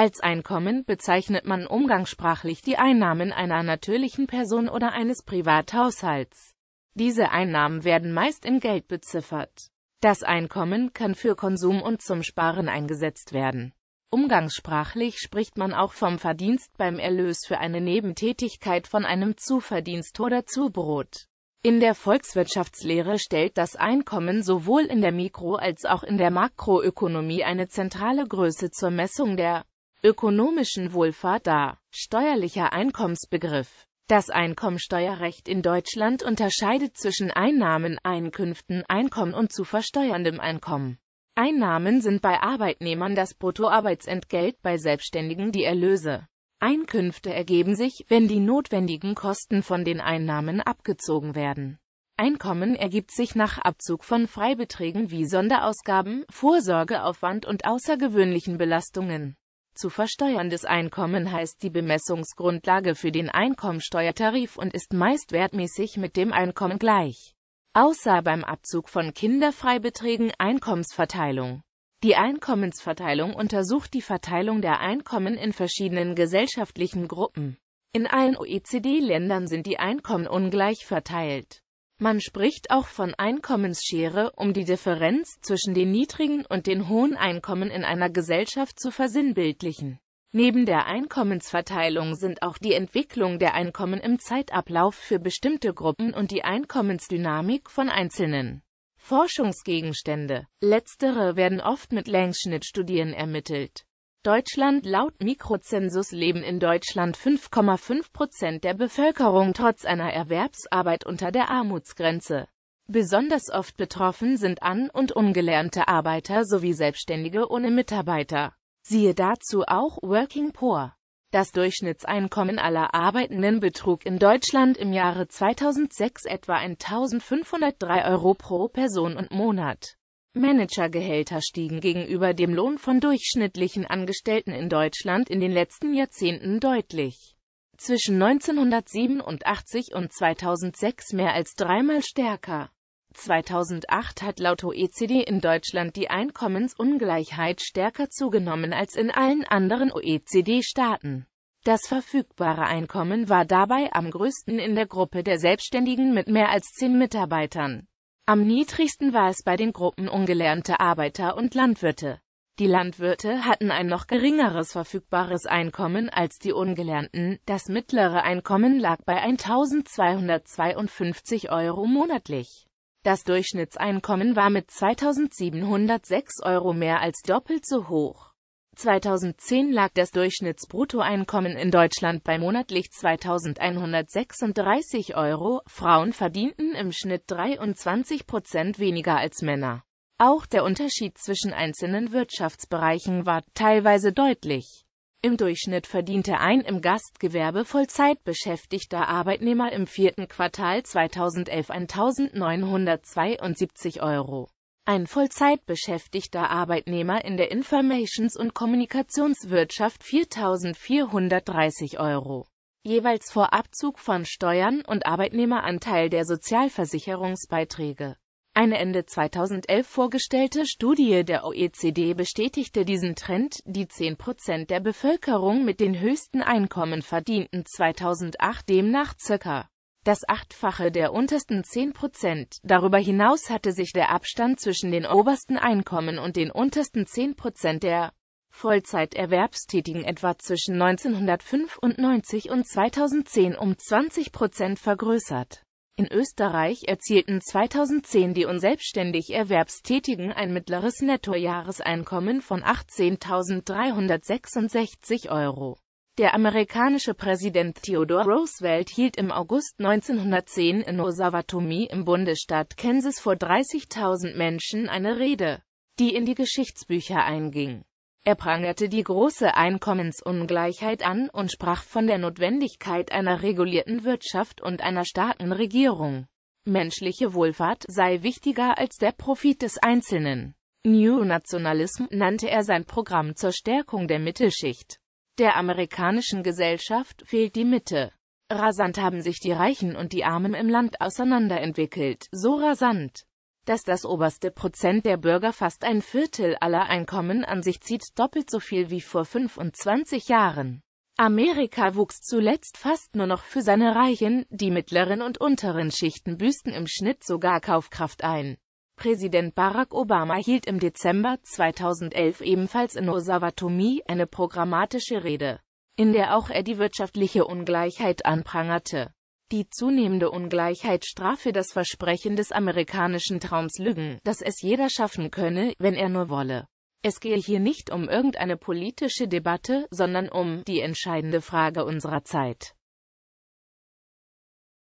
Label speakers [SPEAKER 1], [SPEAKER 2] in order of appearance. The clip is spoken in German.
[SPEAKER 1] Als Einkommen bezeichnet man umgangssprachlich die Einnahmen einer natürlichen Person oder eines Privathaushalts. Diese Einnahmen werden meist in Geld beziffert. Das Einkommen kann für Konsum und zum Sparen eingesetzt werden. Umgangssprachlich spricht man auch vom Verdienst beim Erlös für eine Nebentätigkeit von einem Zuverdienst oder Zubrot. In der Volkswirtschaftslehre stellt das Einkommen sowohl in der Mikro- als auch in der Makroökonomie eine zentrale Größe zur Messung der ökonomischen Wohlfahrt dar. Steuerlicher Einkommensbegriff das Einkommensteuerrecht in Deutschland unterscheidet zwischen Einnahmen, Einkünften, Einkommen und zu versteuerndem Einkommen. Einnahmen sind bei Arbeitnehmern das Bruttoarbeitsentgelt, bei Selbstständigen die Erlöse. Einkünfte ergeben sich, wenn die notwendigen Kosten von den Einnahmen abgezogen werden. Einkommen ergibt sich nach Abzug von Freibeträgen wie Sonderausgaben, Vorsorgeaufwand und außergewöhnlichen Belastungen. Zu versteuerndes Einkommen heißt die Bemessungsgrundlage für den Einkommensteuertarif und ist meist wertmäßig mit dem Einkommen gleich. Außer beim Abzug von Kinderfreibeträgen Einkommensverteilung. Die Einkommensverteilung untersucht die Verteilung der Einkommen in verschiedenen gesellschaftlichen Gruppen. In allen OECD-Ländern sind die Einkommen ungleich verteilt. Man spricht auch von Einkommensschere, um die Differenz zwischen den niedrigen und den hohen Einkommen in einer Gesellschaft zu versinnbildlichen. Neben der Einkommensverteilung sind auch die Entwicklung der Einkommen im Zeitablauf für bestimmte Gruppen und die Einkommensdynamik von Einzelnen Forschungsgegenstände. Letztere werden oft mit Längsschnittstudien ermittelt. Deutschland Laut Mikrozensus leben in Deutschland 5,5 Prozent der Bevölkerung trotz einer Erwerbsarbeit unter der Armutsgrenze. Besonders oft betroffen sind an- und ungelernte Arbeiter sowie Selbstständige ohne Mitarbeiter. Siehe dazu auch Working Poor. Das Durchschnittseinkommen aller Arbeitenden betrug in Deutschland im Jahre 2006 etwa 1503 Euro pro Person und Monat. Managergehälter stiegen gegenüber dem Lohn von durchschnittlichen Angestellten in Deutschland in den letzten Jahrzehnten deutlich. Zwischen 1987 und 2006 mehr als dreimal stärker. 2008 hat laut OECD in Deutschland die Einkommensungleichheit stärker zugenommen als in allen anderen OECD-Staaten. Das verfügbare Einkommen war dabei am größten in der Gruppe der Selbstständigen mit mehr als zehn Mitarbeitern. Am niedrigsten war es bei den Gruppen ungelernte Arbeiter und Landwirte. Die Landwirte hatten ein noch geringeres verfügbares Einkommen als die Ungelernten, das mittlere Einkommen lag bei 1252 Euro monatlich. Das Durchschnittseinkommen war mit 2706 Euro mehr als doppelt so hoch. 2010 lag das Durchschnittsbruttoeinkommen in Deutschland bei monatlich 2136 Euro, Frauen verdienten im Schnitt 23 Prozent weniger als Männer. Auch der Unterschied zwischen einzelnen Wirtschaftsbereichen war teilweise deutlich. Im Durchschnitt verdiente ein im Gastgewerbe Vollzeit beschäftigter Arbeitnehmer im vierten Quartal 2011 1972 Euro. Ein Vollzeitbeschäftigter Arbeitnehmer in der Informations- und Kommunikationswirtschaft 4.430 Euro. Jeweils vor Abzug von Steuern und Arbeitnehmeranteil der Sozialversicherungsbeiträge. Eine Ende 2011 vorgestellte Studie der OECD bestätigte diesen Trend, die 10% der Bevölkerung mit den höchsten Einkommen verdienten 2008 demnach ca das Achtfache der untersten 10 Prozent. Darüber hinaus hatte sich der Abstand zwischen den obersten Einkommen und den untersten 10 Prozent der Vollzeiterwerbstätigen etwa zwischen 1995 und 2010 um 20 Prozent vergrößert. In Österreich erzielten 2010 die unselbstständig Erwerbstätigen ein mittleres Nettojahreseinkommen von 18.366 Euro. Der amerikanische Präsident Theodore Roosevelt hielt im August 1910 in Osawatomi im Bundesstaat Kansas vor 30.000 Menschen eine Rede, die in die Geschichtsbücher einging. Er prangerte die große Einkommensungleichheit an und sprach von der Notwendigkeit einer regulierten Wirtschaft und einer starken Regierung. Menschliche Wohlfahrt sei wichtiger als der Profit des Einzelnen. New Nationalism nannte er sein Programm zur Stärkung der Mittelschicht. Der amerikanischen Gesellschaft fehlt die Mitte. Rasant haben sich die Reichen und die Armen im Land auseinanderentwickelt, so rasant, dass das oberste Prozent der Bürger fast ein Viertel aller Einkommen an sich zieht, doppelt so viel wie vor 25 Jahren. Amerika wuchs zuletzt fast nur noch für seine Reichen, die mittleren und unteren Schichten büßten im Schnitt sogar Kaufkraft ein. Präsident Barack Obama hielt im Dezember 2011 ebenfalls in Osawatomi eine programmatische Rede, in der auch er die wirtschaftliche Ungleichheit anprangerte. Die zunehmende Ungleichheit strafe das Versprechen des amerikanischen Traums Lügen, dass es jeder schaffen könne, wenn er nur wolle. Es gehe hier nicht um irgendeine politische Debatte, sondern um die entscheidende Frage unserer Zeit.